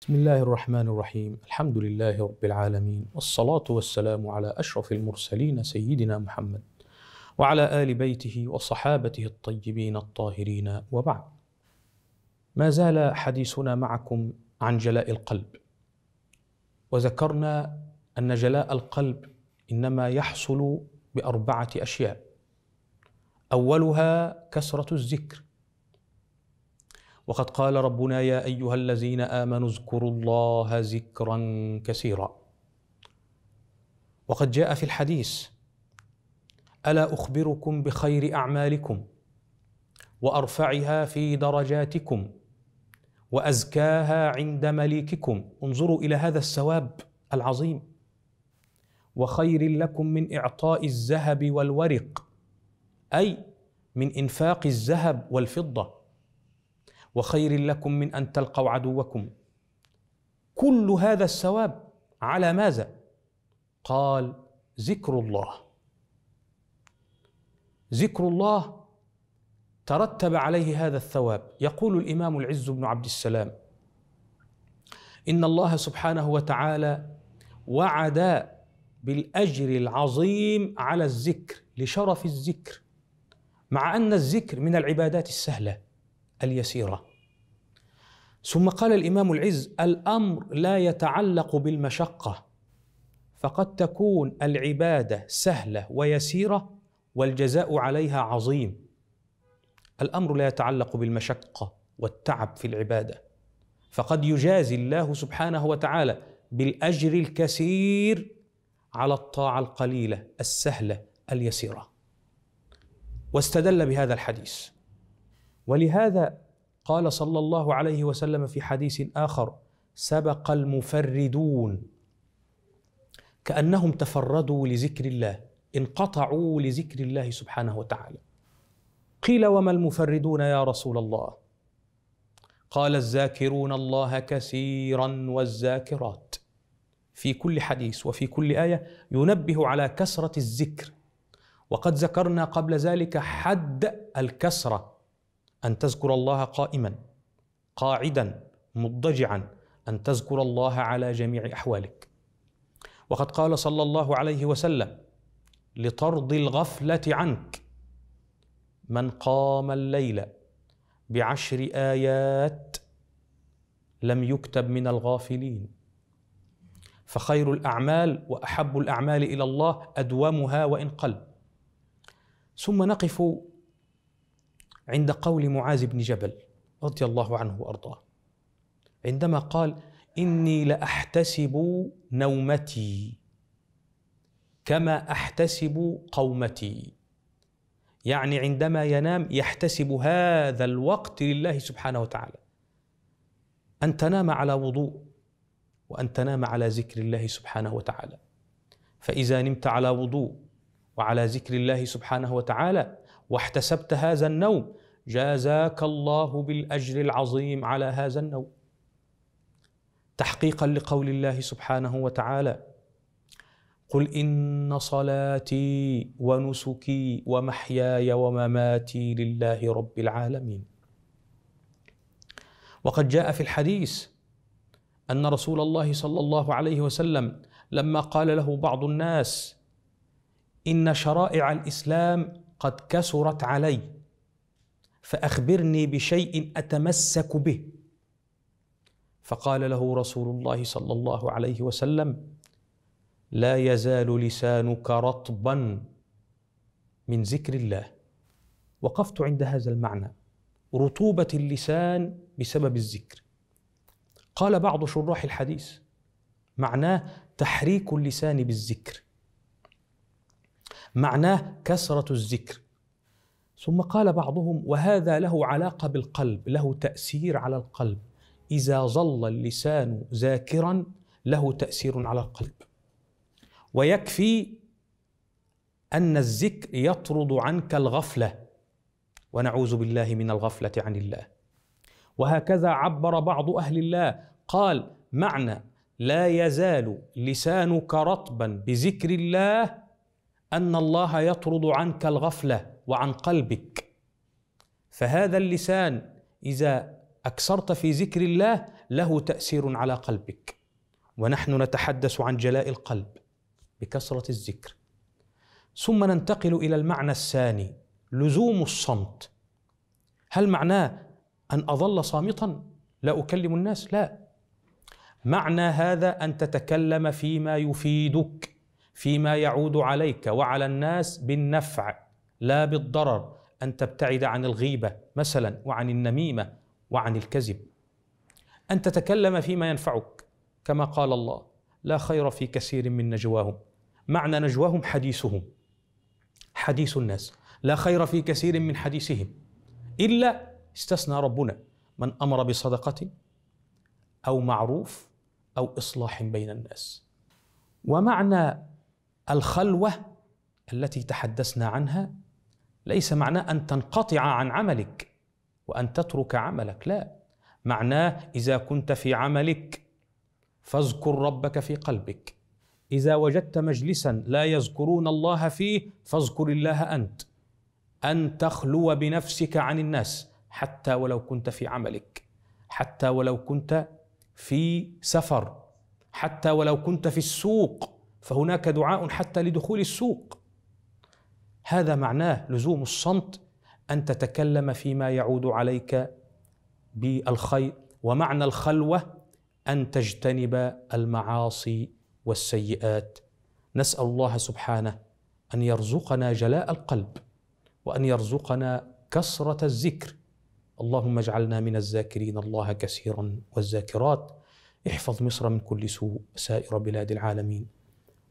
بسم الله الرحمن الرحيم الحمد لله رب العالمين والصلاة والسلام على أشرف المرسلين سيدنا محمد وعلى آل بيته وصحابته الطيبين الطاهرين وبعد ما زال حديثنا معكم عن جلاء القلب وذكرنا أن جلاء القلب إنما يحصل بأربعة أشياء أولها كسرة الذكر وقد قال ربنا يا ايها الذين امنوا اذكروا الله ذكرا كثيرا وقد جاء في الحديث الا اخبركم بخير اعمالكم وارفعها في درجاتكم وازكاها عند مليككم انظروا الى هذا الثواب العظيم وخير لكم من اعطاء الذهب والورق اي من انفاق الذهب والفضه وخير لكم من ان تلقوا عدوكم كل هذا الثواب على ماذا قال ذكر الله ذكر الله ترتب عليه هذا الثواب يقول الامام العز بن عبد السلام ان الله سبحانه وتعالى وعد بالاجر العظيم على الذكر لشرف الذكر مع ان الذكر من العبادات السهله اليسيرة ثم قال الإمام العز الأمر لا يتعلق بالمشقة فقد تكون العبادة سهلة ويسيرة والجزاء عليها عظيم الأمر لا يتعلق بالمشقة والتعب في العبادة فقد يجازي الله سبحانه وتعالى بالأجر الكثير على الطاعة القليلة السهلة اليسيرة واستدل بهذا الحديث ولهذا قال صلى الله عليه وسلم في حديث اخر سبق المفردون كانهم تفردوا لذكر الله انقطعوا لذكر الله سبحانه وتعالى قيل وما المفردون يا رسول الله قال الذاكرون الله كثيرا والذاكرات في كل حديث وفي كل ايه ينبه على كثره الذكر وقد ذكرنا قبل ذلك حد الكسره أن تذكر الله قائما قاعدا مضجعا أن تذكر الله على جميع أحوالك وقد قال صلى الله عليه وسلم لطرد الغفلة عنك من قام الليل بعشر آيات لم يكتب من الغافلين فخير الأعمال وأحب الأعمال إلى الله أدومها وإن قل ثم نقف عند قول معاذ بن جبل رضي الله عنه وارضاه عندما قال اني لاحتسب نومتي كما احتسب قومتي يعني عندما ينام يحتسب هذا الوقت لله سبحانه وتعالى ان تنام على وضوء وان تنام على ذكر الله سبحانه وتعالى فاذا نمت على وضوء وعلى ذكر الله سبحانه وتعالى واحتسبت هذا النوم جازاك الله بالاجر العظيم على هذا النوم تحقيقا لقول الله سبحانه وتعالى قل ان صلاتي ونسكي ومحياي ومماتي لله رب العالمين وقد جاء في الحديث ان رسول الله صلى الله عليه وسلم لما قال له بعض الناس ان شرائع الاسلام قد كسرت علي فاخبرني بشيء اتمسك به فقال له رسول الله صلى الله عليه وسلم لا يزال لسانك رطبا من ذكر الله وقفت عند هذا المعنى رطوبه اللسان بسبب الذكر قال بعض شراح الحديث معناه تحريك اللسان بالذكر معناه كثرة الذكر ثم قال بعضهم وهذا له علاقة بالقلب له تأثير على القلب إذا ظل اللسان ذاكرا له تأثير على القلب ويكفي أن الذكر يطرد عنك الغفلة ونعوذ بالله من الغفلة عن الله وهكذا عبر بعض أهل الله قال معنى لا يزال لسانك رطبا بذكر الله ان الله يطرد عنك الغفله وعن قلبك فهذا اللسان اذا اكثرت في ذكر الله له تاثير على قلبك ونحن نتحدث عن جلاء القلب بكثره الذكر ثم ننتقل الى المعنى الثاني لزوم الصمت هل معناه ان اظل صامتا لا اكلم الناس لا معنى هذا ان تتكلم فيما يفيدك فيما يعود عليك وعلى الناس بالنفع لا بالضرر ان تبتعد عن الغيبه مثلا وعن النميمه وعن الكذب ان تتكلم فيما ينفعك كما قال الله لا خير في كثير من نجواهم معنى نجواهم حديثهم حديث الناس لا خير في كثير من حديثهم الا استثنى ربنا من امر بصدقه او معروف او اصلاح بين الناس ومعنى الخلوه التي تحدثنا عنها ليس معناه ان تنقطع عن عملك وان تترك عملك لا معناه اذا كنت في عملك فاذكر ربك في قلبك اذا وجدت مجلسا لا يذكرون الله فيه فاذكر الله انت ان تخلو بنفسك عن الناس حتى ولو كنت في عملك حتى ولو كنت في سفر حتى ولو كنت في السوق فهناك دعاء حتى لدخول السوق هذا معناه لزوم الصمت ان تتكلم فيما يعود عليك بالخير ومعنى الخلوه ان تجتنب المعاصي والسيئات نسال الله سبحانه ان يرزقنا جلاء القلب وان يرزقنا كثره الذكر اللهم اجعلنا من الذاكرين الله كثيرا والذاكرات احفظ مصر من كل سوء سائر بلاد العالمين